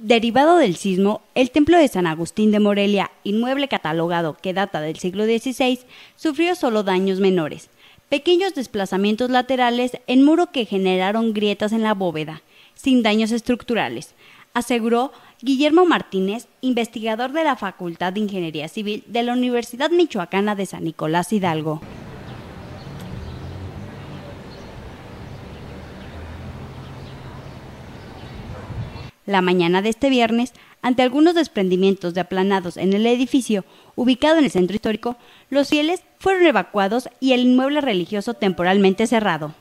Derivado del sismo, el templo de San Agustín de Morelia, inmueble catalogado que data del siglo XVI, sufrió solo daños menores, pequeños desplazamientos laterales en muro que generaron grietas en la bóveda, sin daños estructurales, aseguró Guillermo Martínez, investigador de la Facultad de Ingeniería Civil de la Universidad Michoacana de San Nicolás Hidalgo. La mañana de este viernes, ante algunos desprendimientos de aplanados en el edificio ubicado en el centro histórico, los fieles fueron evacuados y el inmueble religioso temporalmente cerrado.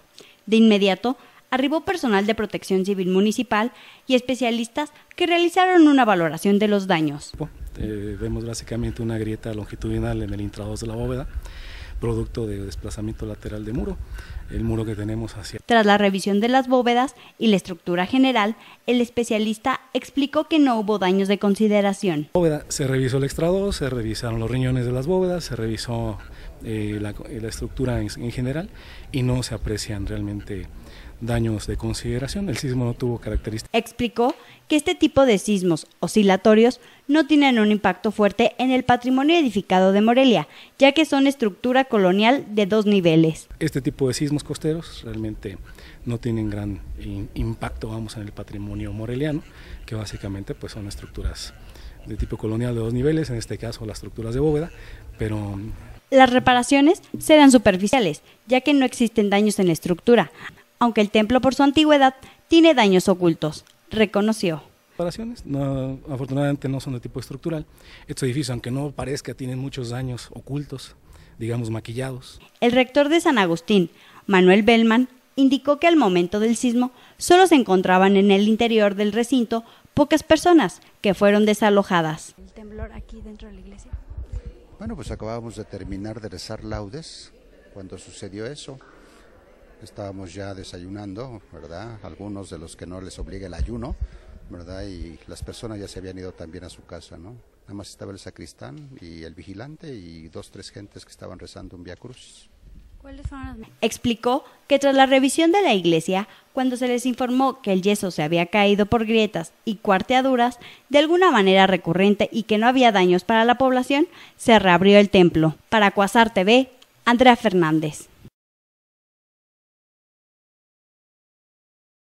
De inmediato, arribó personal de protección civil municipal y especialistas que realizaron una valoración de los daños. Eh, vemos básicamente una grieta longitudinal en el intrados de la bóveda producto de desplazamiento lateral de muro, el muro que tenemos hacia. Tras la revisión de las bóvedas y la estructura general, el especialista explicó que no hubo daños de consideración. se revisó el extrado, se revisaron los riñones de las bóvedas, se revisó eh, la, estructura en general y no se aprecian realmente daños de consideración. El sismo no tuvo características. Explicó que este tipo de sismos oscilatorios no tienen un impacto fuerte en el patrimonio edificado de Morelia, ya que son estructura colonial de dos niveles. Este tipo de sismos costeros realmente no tienen gran impacto, vamos, en el patrimonio moreliano, que básicamente pues son estructuras de tipo colonial de dos niveles, en este caso las estructuras de bóveda, pero las reparaciones serán superficiales, ya que no existen daños en la estructura, aunque el templo por su antigüedad tiene daños ocultos, reconoció. No, afortunadamente no son de tipo estructural. Este edificio, aunque no parezca, tiene muchos daños ocultos, digamos maquillados. El rector de San Agustín, Manuel Bellman, indicó que al momento del sismo solo se encontraban en el interior del recinto pocas personas que fueron desalojadas. ¿El temblor aquí dentro de la iglesia? Bueno, pues acabamos de terminar de rezar laudes cuando sucedió eso estábamos ya desayunando, ¿verdad? Algunos de los que no les obliga el ayuno, ¿verdad? Y las personas ya se habían ido también a su casa, ¿no? Nada más estaba el sacristán y el vigilante y dos, tres gentes que estaban rezando un Via cruz. Explicó que tras la revisión de la iglesia, cuando se les informó que el yeso se había caído por grietas y cuarteaduras de alguna manera recurrente y que no había daños para la población, se reabrió el templo. Para Cuasar TV, Andrea Fernández.